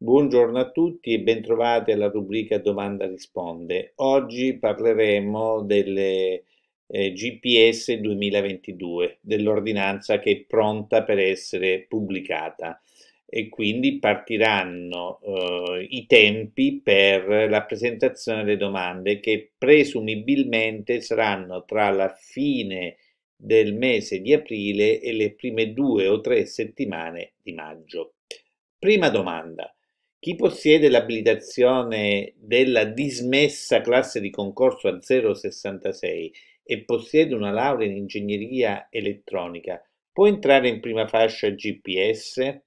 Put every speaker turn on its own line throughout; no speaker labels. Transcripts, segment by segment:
Buongiorno a tutti e bentrovati alla rubrica Domanda Risponde. Oggi parleremo delle eh, GPS 2022, dell'ordinanza che è pronta per essere pubblicata e quindi partiranno eh, i tempi per la presentazione delle domande che presumibilmente saranno tra la fine del mese di aprile e le prime due o tre settimane di maggio. Prima domanda. Chi possiede l'abilitazione della dismessa classe di concorso a 066 e possiede una laurea in ingegneria elettronica può entrare in prima fascia GPS?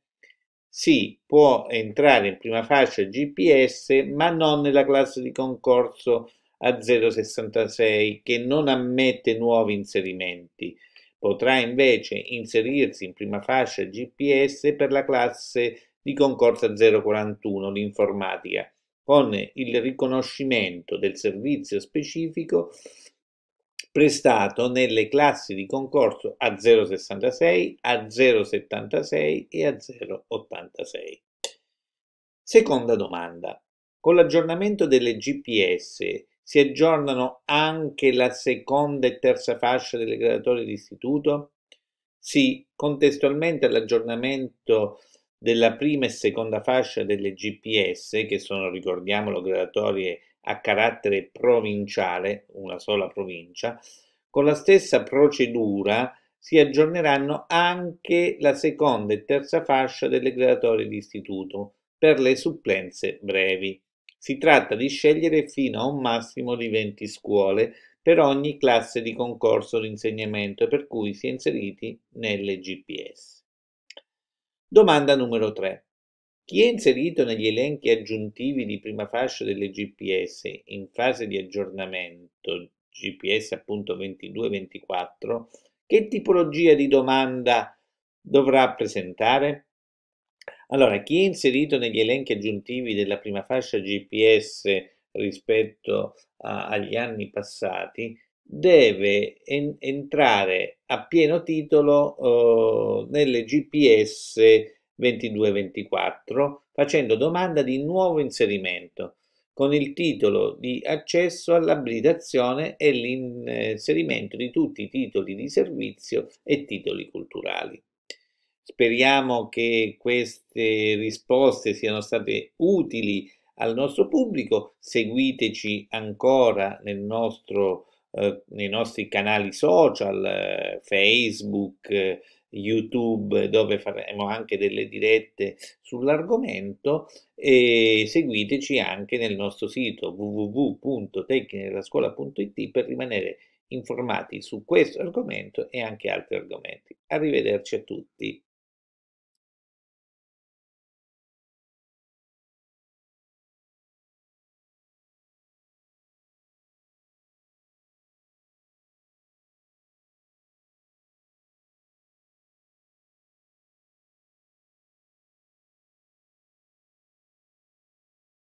Sì, può entrare in prima fascia GPS, ma non nella classe di concorso a 066 che non ammette nuovi inserimenti. Potrà invece inserirsi in prima fascia GPS per la classe di Concorsa 041 l'informatica, con il riconoscimento del servizio specifico prestato nelle classi di concorso A066, A076 e A086. Seconda domanda. Con l'aggiornamento delle GPS si aggiornano anche la seconda e terza fascia delle graduatorie di istituto? Sì, contestualmente all'aggiornamento della prima e seconda fascia delle GPS, che sono, ricordiamolo, gradatorie a carattere provinciale, una sola provincia, con la stessa procedura si aggiorneranno anche la seconda e terza fascia delle gradatorie di istituto per le supplenze brevi. Si tratta di scegliere fino a un massimo di 20 scuole per ogni classe di concorso di insegnamento per cui si è inseriti nelle GPS. Domanda numero 3. Chi è inserito negli elenchi aggiuntivi di prima fascia delle GPS in fase di aggiornamento GPS appunto 22-24, che tipologia di domanda dovrà presentare? Allora, chi è inserito negli elenchi aggiuntivi della prima fascia GPS rispetto a, agli anni passati deve en entrare a pieno titolo eh, nelle GPS 2224 facendo domanda di nuovo inserimento con il titolo di accesso all'abilitazione e l'inserimento di tutti i titoli di servizio e titoli culturali. Speriamo che queste risposte siano state utili al nostro pubblico, seguiteci ancora nel nostro eh, nei nostri canali social, eh, Facebook, YouTube, dove faremo anche delle dirette sull'argomento e seguiteci anche nel nostro sito www.tecnichelascuola.it per rimanere informati su questo argomento e anche altri argomenti. Arrivederci a tutti.